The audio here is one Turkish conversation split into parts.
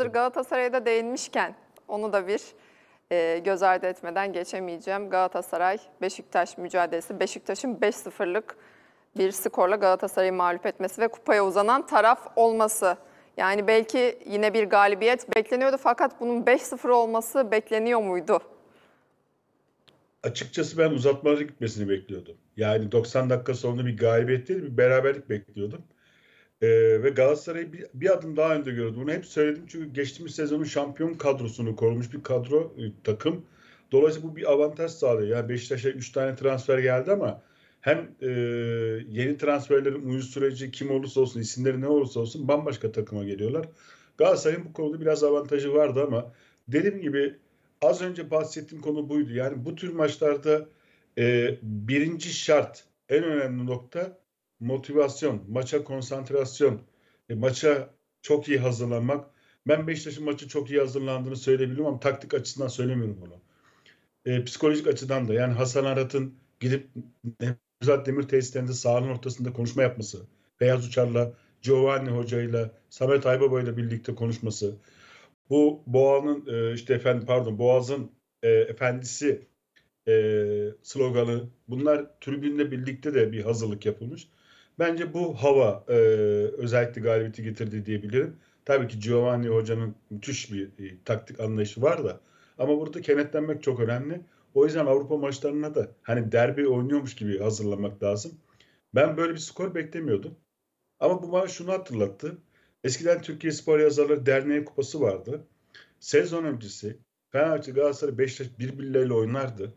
Hazır Galatasaray'da değinmişken onu da bir e, göz ardı etmeden geçemeyeceğim. Galatasaray-Beşiktaş mücadelesi. Beşiktaş'ın 5-0'lık bir skorla Galatasaray'ı mağlup etmesi ve kupaya uzanan taraf olması. Yani belki yine bir galibiyet bekleniyordu fakat bunun 5-0 olması bekleniyor muydu? Açıkçası ben uzatmalara gitmesini bekliyordum. Yani 90 dakika sonunda bir galibiyet değil bir beraberlik bekliyordum. Ee, ve Galatasaray'ı bir, bir adım daha önde gördü. Bunu hep söyledim çünkü geçtiğimiz sezonun şampiyon kadrosunu korumuş bir kadro e, takım. Dolayısıyla bu bir avantaj sağlıyor. Yani Beşiktaş'a 3 tane transfer geldi ama hem e, yeni transferlerin uyuz süreci kim olursa olsun, isimleri ne olursa olsun bambaşka takıma geliyorlar. Galatasaray'ın bu konuda biraz avantajı vardı ama dediğim gibi az önce bahsettiğim konu buydu. Yani bu tür maçlarda e, birinci şart, en önemli nokta motivasyon, maça konsantrasyon, e, maça çok iyi hazırlanmak. Ben Beşiktaş'ın maçı çok iyi hazırlandığını söyleyebilirim ama taktik açısından söylemiyorum bunu. E, psikolojik açıdan da yani Hasan Arat'ın gidip Nevzat Demir tesislerinde sahanın ortasında konuşma yapması, Beyaz Uçar'la, Giovanni Hoca'yla, Samet Aybaba'yla birlikte konuşması, bu Boğaz'ın e, işte efendim pardon Boğaz'ın e, efendisi e, sloganı bunlar tribünle birlikte de bir hazırlık yapılmış. Bence bu hava e, özellikle galibiyeti getirdi diyebilirim. Tabii ki Giovanni Hoca'nın müthiş bir e, taktik anlayışı var da ama burada kenetlenmek çok önemli. O yüzden Avrupa maçlarına da hani derbi oynuyormuş gibi hazırlamak lazım. Ben böyle bir skor beklemiyordum. Ama bu bana şunu hatırlattı. Eskiden Türkiye Spor Yazarları Derneği kupası vardı. Sezon öncesi Fenerbahçe Galatasaray Beşiktaş birbirleriyle oynardı.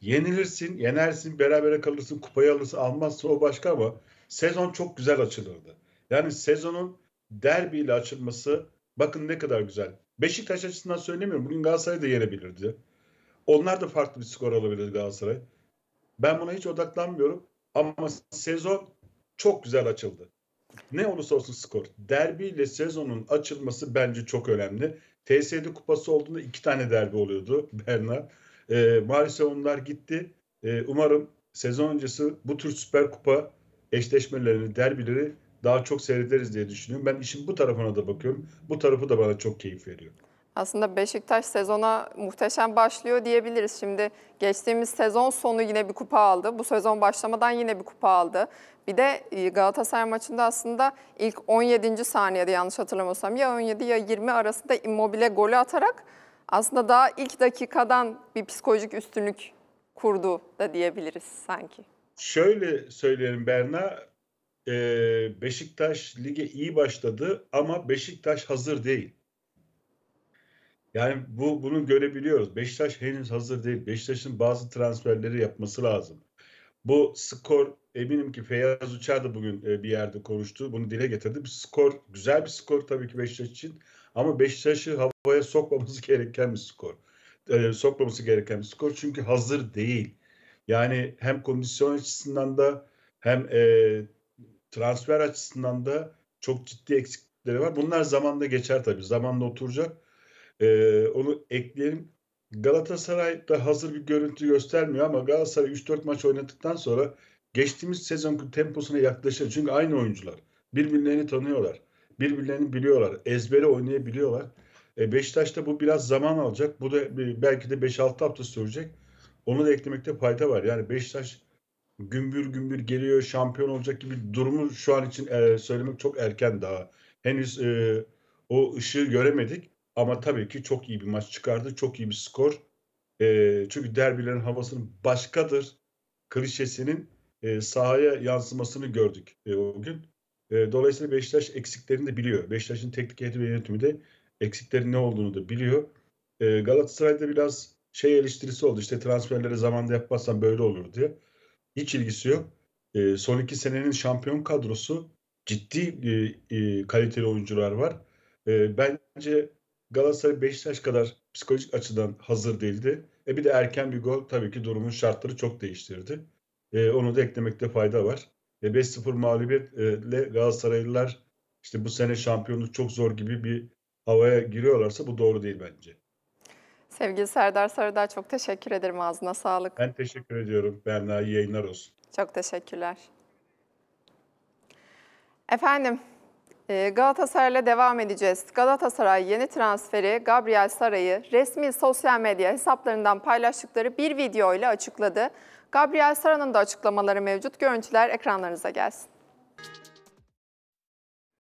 Yenilirsin, yenersin, beraber kalırsın, kupayı alırsın, almazsın o başka ama sezon çok güzel açılırdı. Yani sezonun derbiyle açılması bakın ne kadar güzel. Beşiktaş açısından söylemiyorum. Bugün Galatasaray da yenebilirdi. Onlar da farklı bir skor alabilirdi Galatasaray. Ben buna hiç odaklanmıyorum. Ama sezon çok güzel açıldı. Ne olursa olsun skor. Derbiyle sezonun açılması bence çok önemli. TSD kupası olduğunda iki tane derbi oluyordu Berna. E, maalesef onlar gitti. E, umarım sezon öncesi bu tür süper kupa eşleşmelerini, derbileri daha çok seyrederiz diye düşünüyorum. Ben işin bu tarafına da bakıyorum. Bu tarafı da bana çok keyif veriyor. Aslında Beşiktaş sezona muhteşem başlıyor diyebiliriz. Şimdi geçtiğimiz sezon sonu yine bir kupa aldı. Bu sezon başlamadan yine bir kupa aldı. Bir de e, Galatasaray maçında aslında ilk 17. saniyede yanlış hatırlamıyorsam ya 17 ya 20 arasında immobile golü atarak aslında daha ilk dakikadan bir psikolojik üstünlük kurdu da diyebiliriz sanki şöyle söyleyelim Berna, e, Beşiktaş lige iyi başladı ama Beşiktaş hazır değil. Yani bu bunu görebiliyoruz. Beşiktaş henüz hazır değil. Beşiktaş'ın bazı transferleri yapması lazım. Bu skor eminim ki Feyyaz Uçar da bugün e, bir yerde konuştu. Bunu dile getirdi. Bir skor güzel bir skor tabii ki Beşiktaş için ama Beşiktaş'ı havaya sokmaması gereken bir skor. E, sokmaması gereken bir skor çünkü hazır değil. Yani hem komisyon açısından da hem e, transfer açısından da çok ciddi eksiklikleri var. Bunlar zamanla geçer tabii. Zamanla oturacak. E, onu ekleyelim. da hazır bir görüntü göstermiyor ama Galatasaray 3-4 maç oynadıktan sonra geçtiğimiz sezonun temposuna yaklaşır. Çünkü aynı oyuncular. Birbirlerini tanıyorlar. Birbirlerini biliyorlar. Ezbere oynayabiliyorlar. E, Beşiktaş'ta bu biraz zaman alacak. Bu da belki de 5-6 hafta sürecek. Onu da eklemekte fayda var. Yani Beşiktaş gümbür gümbür geliyor, şampiyon olacak gibi durumu şu an için e, söylemek çok erken daha. Henüz e, o ışığı göremedik ama tabii ki çok iyi bir maç çıkardı, çok iyi bir skor. E, çünkü derbilerin havasının başkadır klişesinin e, sahaya yansımasını gördük e, o gün. E, dolayısıyla Beşiktaş eksiklerini de biliyor. Beşiktaş'ın teknik heyeti ve yönetimi de eksiklerin ne olduğunu da biliyor. E, Galatasaray'da biraz şey eleştirisi oldu. İşte transferleri zamanda yapmazsan böyle olur diye. Hiç ilgisi yok. E, son iki senenin şampiyon kadrosu ciddi e, e, kaliteli oyuncular var. E, bence Galatasaray yaş kadar psikolojik açıdan hazır değildi. E bir de erken bir gol tabii ki durumun şartları çok değiştirdi. E, onu da eklemekte fayda var. E, 5-0 mağlubiyetle Galatasaraylılar işte bu sene şampiyonluk çok zor gibi bir havaya giriyorlarsa bu doğru değil bence. Sevgili Serdar Sarıdağ çok teşekkür ederim. Ağzına sağlık. Ben teşekkür ediyorum. Berna iyi yayınlar olsun. Çok teşekkürler. Efendim e, Galatasaray'la devam edeceğiz. Galatasaray yeni transferi Gabriel Saray'ı resmi sosyal medya hesaplarından paylaştıkları bir video ile açıkladı. Gabriel Saray'ın da açıklamaları mevcut. Görüntüler ekranlarınıza gelsin.